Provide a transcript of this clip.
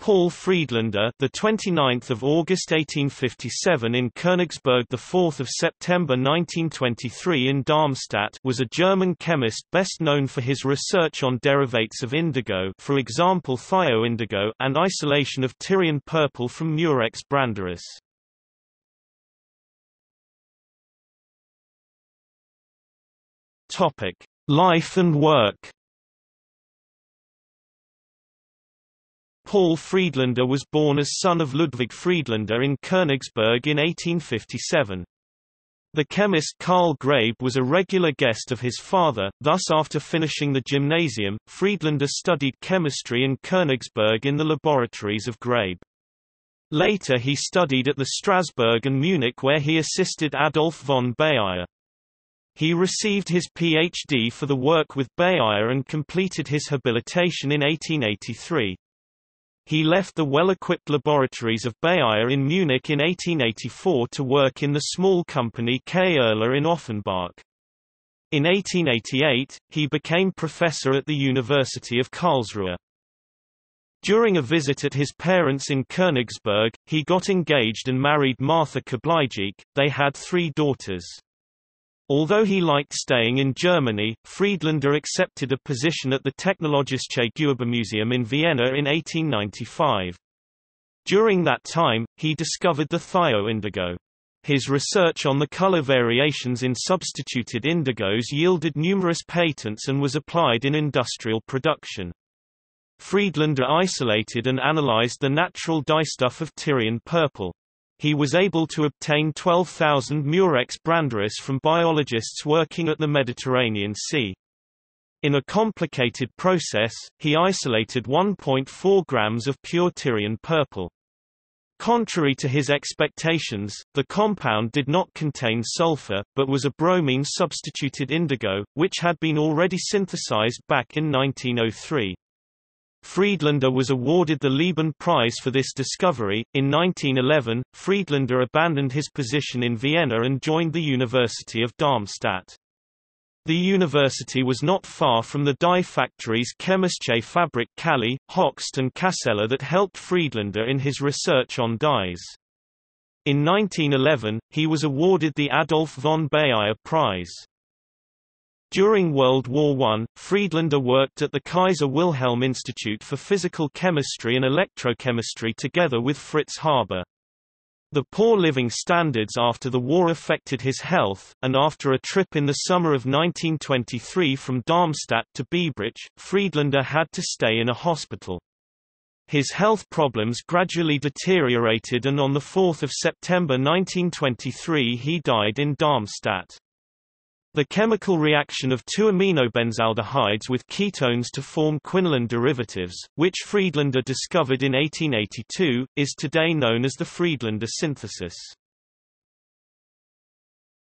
Paul Friedlander, the 29th of August 1857 in Königsberg, the 4th of September 1923 in Darmstadt, was a German chemist best known for his research on derivates of indigo, for example thioindigo, and isolation of Tyrian purple from Murex brandarus. Topic: Life and work. Paul Friedlander was born as son of Ludwig Friedlander in Königsberg in 1857. The chemist Karl Grabe was a regular guest of his father, thus after finishing the gymnasium, Friedlander studied chemistry in Königsberg in the laboratories of Grabe. Later he studied at the Strasbourg and Munich where he assisted Adolf von Baeyer. He received his Ph.D. for the work with Baeyer and completed his habilitation in 1883. He left the well-equipped laboratories of Bayer in Munich in 1884 to work in the small company K. Erler in Offenbach. In 1888, he became professor at the University of Karlsruhe. During a visit at his parents in Königsberg, he got engaged and married Martha Kablijik. They had three daughters. Although he liked staying in Germany, Friedlander accepted a position at the Technologische Museum in Vienna in 1895. During that time, he discovered the thio indigo. His research on the color variations in substituted indigos yielded numerous patents and was applied in industrial production. Friedlander isolated and analyzed the natural dyestuff of Tyrian purple. He was able to obtain 12,000 Murex brandarus from biologists working at the Mediterranean Sea. In a complicated process, he isolated 1.4 grams of pure Tyrian purple. Contrary to his expectations, the compound did not contain sulfur, but was a bromine-substituted indigo, which had been already synthesized back in 1903. Friedlander was awarded the Lieben Prize for this discovery. In 1911, Friedlander abandoned his position in Vienna and joined the University of Darmstadt. The university was not far from the dye factories Chemische Fabrik Cali, Hoxt and Cassella that helped Friedlander in his research on dyes. In 1911, he was awarded the Adolf von Baeyer Prize. During World War I, Friedlander worked at the Kaiser Wilhelm Institute for Physical Chemistry and Electrochemistry together with Fritz Haber. The poor living standards after the war affected his health, and after a trip in the summer of 1923 from Darmstadt to Biebrich, Friedlander had to stay in a hospital. His health problems gradually deteriorated and on 4 September 1923 he died in Darmstadt. The chemical reaction of two aminobenzaldehydes with ketones to form quinoline derivatives, which Friedlander discovered in 1882, is today known as the Friedlander synthesis.